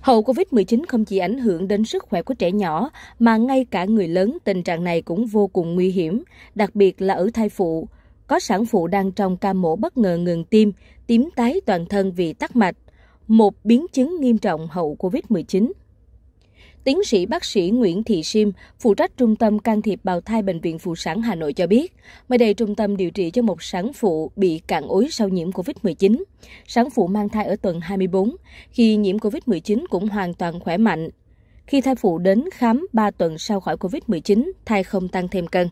Hậu COVID-19 không chỉ ảnh hưởng đến sức khỏe của trẻ nhỏ, mà ngay cả người lớn tình trạng này cũng vô cùng nguy hiểm, đặc biệt là ở thai phụ. Có sản phụ đang trong ca mổ bất ngờ ngừng tim, tím tái toàn thân vì tắc mạch, một biến chứng nghiêm trọng hậu COVID-19 tiến sĩ bác sĩ Nguyễn Thị Sim, phụ trách Trung tâm Can thiệp bào thai Bệnh viện Phụ sản Hà Nội cho biết, mới đây trung tâm điều trị cho một sản phụ bị cạn ối sau nhiễm COVID-19. Sản phụ mang thai ở tuần 24, khi nhiễm COVID-19 cũng hoàn toàn khỏe mạnh. Khi thai phụ đến khám 3 tuần sau khỏi COVID-19, thai không tăng thêm cân.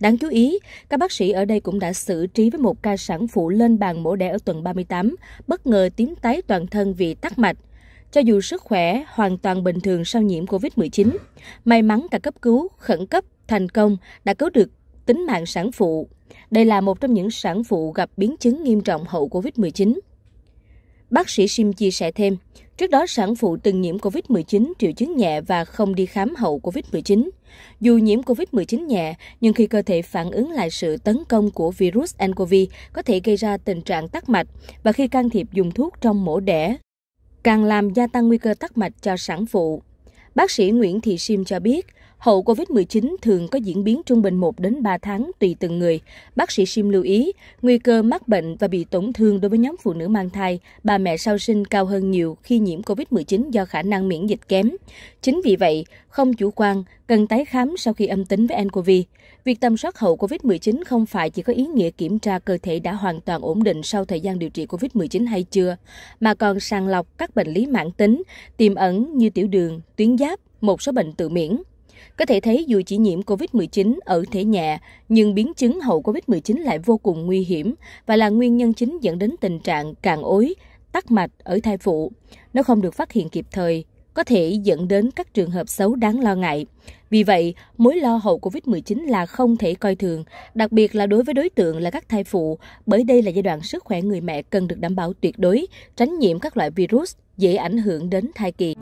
Đáng chú ý, các bác sĩ ở đây cũng đã xử trí với một ca sản phụ lên bàn mổ đẻ ở tuần 38, bất ngờ tím tái toàn thân vì tắc mạch cho dù sức khỏe hoàn toàn bình thường sau nhiễm covid một mươi chín may mắn cả cấp cứu khẩn cấp thành công đã cứu được tính mạng sản phụ đây là một trong những sản phụ gặp biến chứng nghiêm trọng hậu covid 19 Bác sĩ Sim chia sẻ thêm, trước đó sản phụ từng nhiễm COVID-19 triệu chứng nhẹ và không đi khám hậu COVID-19. Dù nhiễm COVID-19 nhẹ, nhưng khi cơ thể phản ứng lại sự tấn công của virus nCoV có thể gây ra tình trạng tắc mạch và khi can thiệp dùng thuốc trong mổ đẻ càng làm gia tăng nguy cơ tắc mạch cho sản phụ. Bác sĩ Nguyễn Thị Sim cho biết, Hậu covid chín thường có diễn biến trung bình một đến ba tháng tùy từng người. Bác sĩ Sim lưu ý, nguy cơ mắc bệnh và bị tổn thương đối với nhóm phụ nữ mang thai, bà mẹ sau sinh cao hơn nhiều khi nhiễm covid chín do khả năng miễn dịch kém. Chính vì vậy, không chủ quan, cần tái khám sau khi âm tính với nCoV. Việc tầm soát hậu covid chín không phải chỉ có ý nghĩa kiểm tra cơ thể đã hoàn toàn ổn định sau thời gian điều trị covid chín hay chưa, mà còn sàng lọc các bệnh lý mãn tính, tiềm ẩn như tiểu đường, tuyến giáp, một số bệnh tự miễn. Có thể thấy dù chỉ nhiễm COVID-19 ở thể nhẹ, nhưng biến chứng hậu COVID-19 lại vô cùng nguy hiểm và là nguyên nhân chính dẫn đến tình trạng càng ối, tắc mạch ở thai phụ. Nếu không được phát hiện kịp thời, có thể dẫn đến các trường hợp xấu đáng lo ngại. Vì vậy, mối lo hậu COVID-19 là không thể coi thường, đặc biệt là đối với đối tượng là các thai phụ, bởi đây là giai đoạn sức khỏe người mẹ cần được đảm bảo tuyệt đối, tránh nhiễm các loại virus dễ ảnh hưởng đến thai kỳ.